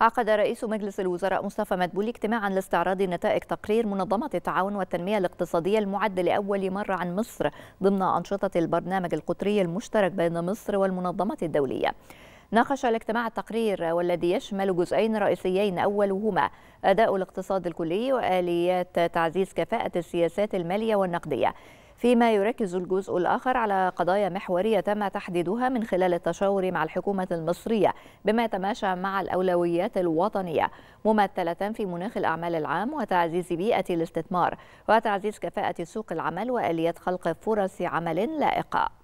عقد رئيس مجلس الوزراء مصطفى مدبولي اجتماعا لاستعراض نتائج تقرير منظمة التعاون والتنمية الاقتصادية المعد لأول مرة عن مصر ضمن أنشطة البرنامج القطري المشترك بين مصر والمنظمة الدولية ناقش الاجتماع التقرير والذي يشمل جزئين رئيسيين أولهما أداء الاقتصاد الكلي وآليات تعزيز كفاءة السياسات المالية والنقدية فيما يركز الجزء الآخر على قضايا محورية تم تحديدها من خلال التشاور مع الحكومة المصرية بما يتماشى مع الأولويات الوطنية ممثلة في مناخ الأعمال العام وتعزيز بيئة الاستثمار وتعزيز كفاءة سوق العمل وآليات خلق فرص عمل لائقة